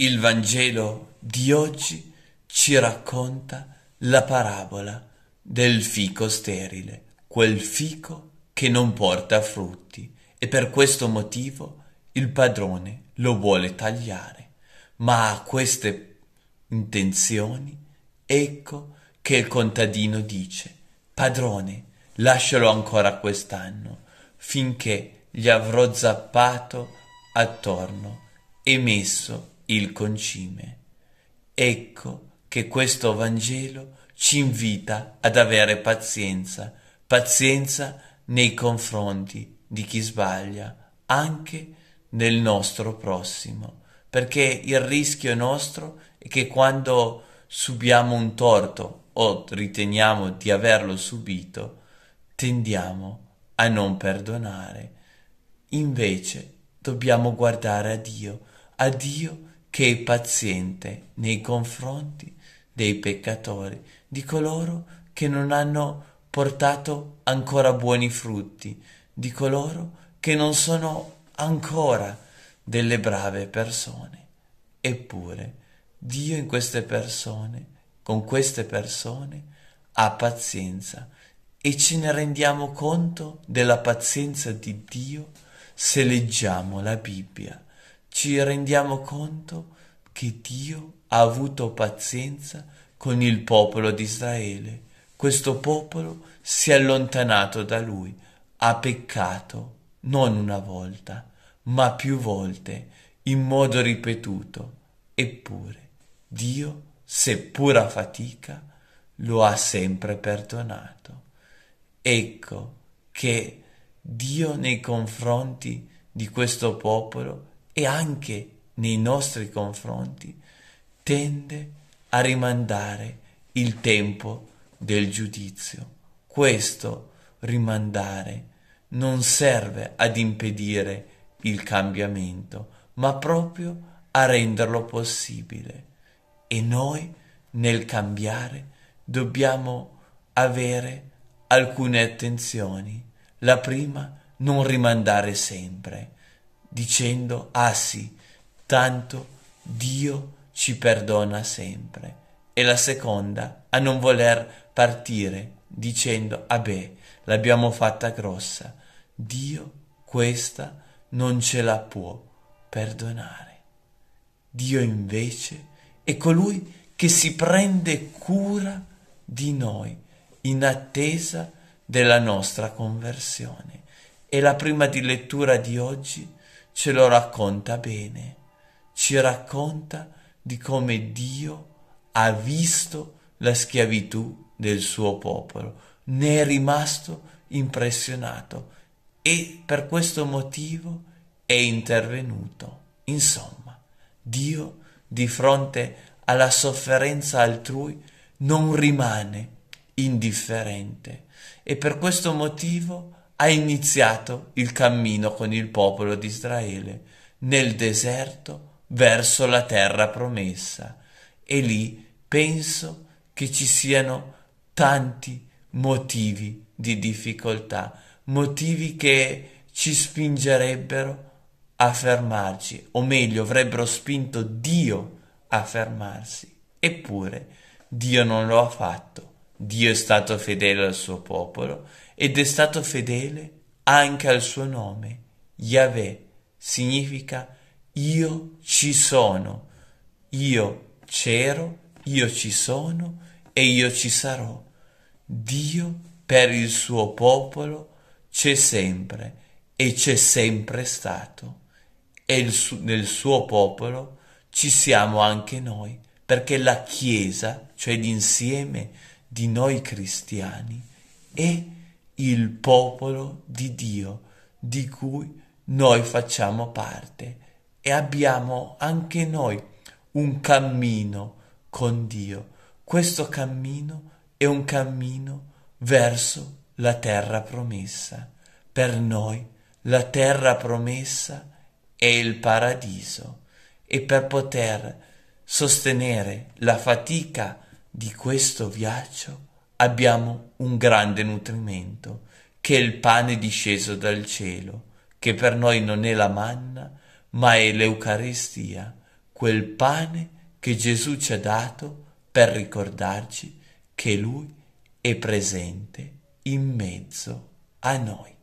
Il Vangelo di oggi ci racconta la parabola del fico sterile, quel fico che non porta frutti e per questo motivo il padrone lo vuole tagliare. Ma a queste intenzioni ecco che il contadino dice, padrone, lascialo ancora quest'anno, finché gli avrò zappato attorno e messo il concime. Ecco che questo Vangelo ci invita ad avere pazienza, pazienza nei confronti di chi sbaglia, anche nel nostro prossimo, perché il rischio nostro è che quando subiamo un torto o riteniamo di averlo subito, tendiamo a non perdonare. Invece dobbiamo guardare a Dio, a Dio che è paziente nei confronti dei peccatori, di coloro che non hanno portato ancora buoni frutti, di coloro che non sono ancora delle brave persone. Eppure Dio in queste persone, con queste persone, ha pazienza e ce ne rendiamo conto della pazienza di Dio se leggiamo la Bibbia ci rendiamo conto che Dio ha avuto pazienza con il popolo di Israele. Questo popolo si è allontanato da lui, ha peccato non una volta, ma più volte, in modo ripetuto. Eppure Dio, seppur a fatica, lo ha sempre perdonato. Ecco che Dio nei confronti di questo popolo e anche nei nostri confronti tende a rimandare il tempo del giudizio. Questo rimandare non serve ad impedire il cambiamento, ma proprio a renderlo possibile. E noi nel cambiare dobbiamo avere alcune attenzioni. La prima, non rimandare sempre dicendo, ah sì, tanto Dio ci perdona sempre. E la seconda, a non voler partire, dicendo, ah beh, l'abbiamo fatta grossa, Dio questa non ce la può perdonare. Dio invece è colui che si prende cura di noi in attesa della nostra conversione. E la prima di lettura di oggi ce lo racconta bene, ci racconta di come Dio ha visto la schiavitù del suo popolo, ne è rimasto impressionato e per questo motivo è intervenuto. Insomma, Dio di fronte alla sofferenza altrui non rimane indifferente e per questo motivo ha iniziato il cammino con il popolo di Israele nel deserto verso la terra promessa e lì penso che ci siano tanti motivi di difficoltà, motivi che ci spingerebbero a fermarci, o meglio avrebbero spinto Dio a fermarsi. Eppure Dio non lo ha fatto Dio è stato fedele al suo popolo ed è stato fedele anche al suo nome. Yahweh significa io ci sono, io c'ero, io ci sono e io ci sarò. Dio per il suo popolo c'è sempre e c'è sempre stato. E su- nel suo popolo ci siamo anche noi, perché la Chiesa, cioè l'insieme di noi cristiani e il popolo di Dio di cui noi facciamo parte e abbiamo anche noi un cammino con Dio. Questo cammino è un cammino verso la terra promessa. Per noi la terra promessa è il paradiso e per poter sostenere la fatica di questo viaggio abbiamo un grande nutrimento, che è il pane disceso dal cielo, che per noi non è la manna, ma è l'Eucaristia, quel pane che Gesù ci ha dato per ricordarci che Lui è presente in mezzo a noi.